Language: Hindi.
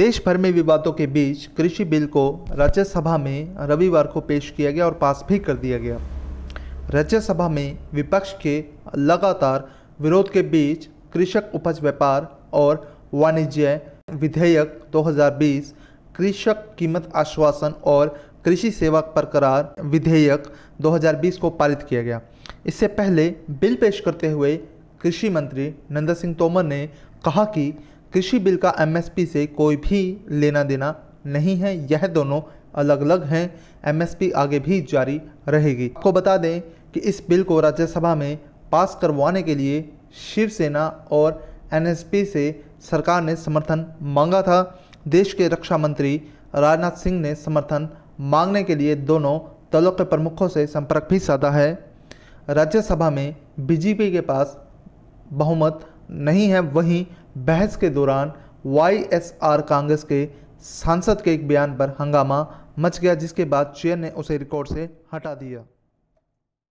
देश भर में विवादों के बीच कृषि बिल को राज्यसभा में रविवार को पेश किया गया और पास भी कर दिया गया राज्यसभा में विपक्ष के लगातार विरोध के बीच कृषक उपज व्यापार और वाणिज्य विधेयक 2020 कृषक कीमत आश्वासन और कृषि सेवा पर करार विधेयक 2020 को पारित किया गया इससे पहले बिल पेश करते हुए कृषि मंत्री नंदा सिंह तोमर ने कहा कि कृषि बिल का एमएसपी से कोई भी लेना देना नहीं है यह दोनों अलग अलग हैं एमएसपी आगे भी जारी रहेगी आपको बता दें कि इस बिल को राज्यसभा में पास करवाने के लिए शिवसेना और एनएसपी से सरकार ने समर्थन मांगा था देश के रक्षा मंत्री राजनाथ सिंह ने समर्थन मांगने के लिए दोनों दलों के प्रमुखों से संपर्क भी साधा है राज्यसभा में बीजेपी के पास बहुमत नहीं है वहीं बहस के दौरान वाईएसआर कांग्रेस के सांसद के एक बयान पर हंगामा मच गया जिसके बाद चेयर ने उसे रिकॉर्ड से हटा दिया